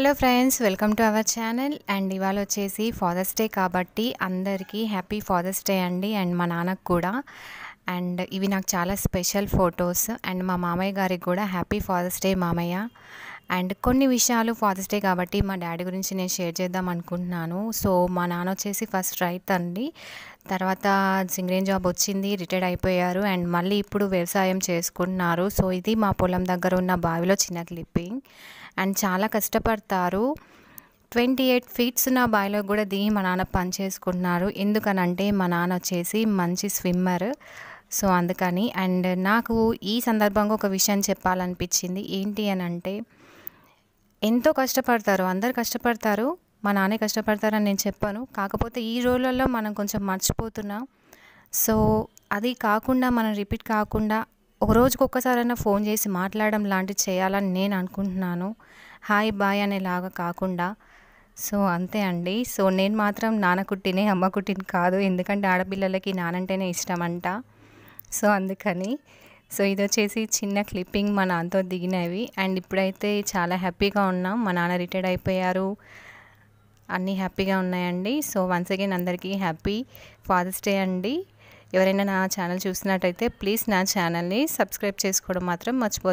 hello friends welcome to our channel and ఇవాళ వచ్చేసి father's day కాబట్టి అందరికీ హ్యాపీ ఫాదర్స్ డే అండి అండ్ మా నాన్నకు కూడా అండ్ ఇవి నాకు చాలా స్పెషల్ ఫొటోస్ అండ్ మా మామయ్య గారికి కూడా హ్యాపీ ఫాదర్స్ డే మామయ్య అండ్ కొన్ని విషయాలు ఫాదర్స్ డే కాబట్టి మా డాడీ గురించి నేను షేర్ చేద్దాం అనుకుంటున్నాను సో మా నాన్న వచ్చేసి ఫస్ట్ రైత్ అండి తర్వాత సింగరేన్ జాబ్ వచ్చింది రిటైర్డ్ అయిపోయారు అండ్ మళ్ళీ ఇప్పుడు వ్యవసాయం చేసుకుంటున్నారు సో ఇది మా పొలం దగ్గర ఉన్న బావిలో చిన్న క్లిప్పింగ్ అండ్ చాలా కష్టపడతారు ట్వంటీ ఎయిట్ ఫీట్స్ నా బాయ్లో కూడా దిగి మా నాన్న పని చేసుకుంటున్నారు ఎందుకనంటే మా నాన్న వచ్చేసి మంచి స్విమ్మర్ సో అందుకని అండ్ నాకు ఈ సందర్భంగా ఒక విషయం చెప్పాలనిపించింది ఏంటి అని అంటే ఎంతో కష్టపడతారు అందరు కష్టపడతారు మా నాన్నే కష్టపడతారని నేను చెప్పాను కాకపోతే ఈ రోజులలో మనం కొంచెం మర్చిపోతున్నాం సో అది కాకుండా మనం రిపీట్ కాకుండా ఒక రోజుకి ఒక్కసారైనా ఫోన్ చేసి మాట్లాడడం లాంటివి చేయాలని నేను అనుకుంటున్నాను హాయ్ బాయ్ అనేలాగా కాకుండా సో అంతే అండి సో నేను మాత్రం నాన్న కుట్టినే అమ్మ కుట్టిని కాదు ఎందుకంటే ఆడపిల్లలకి నానంటేనే ఇష్టం అంట సో అందుకని సో ఇది వచ్చేసి చిన్న క్లిప్పింగ్ మా నాన్నతో దిగినవి అండ్ ఇప్పుడైతే చాలా హ్యాపీగా ఉన్నాం మా నాన్న రిటైర్డ్ అయిపోయారు అన్నీ హ్యాపీగా ఉన్నాయండి సో వన్స్ అగైన్ అందరికీ హ్యాపీ ఫాదర్స్ డే అండి ఎవరైనా నా ఛానల్ చూసినట్టయితే ప్లీజ్ నా ఛానల్ని సబ్స్క్రైబ్ చేసుకోవడం మాత్రం మర్చిపో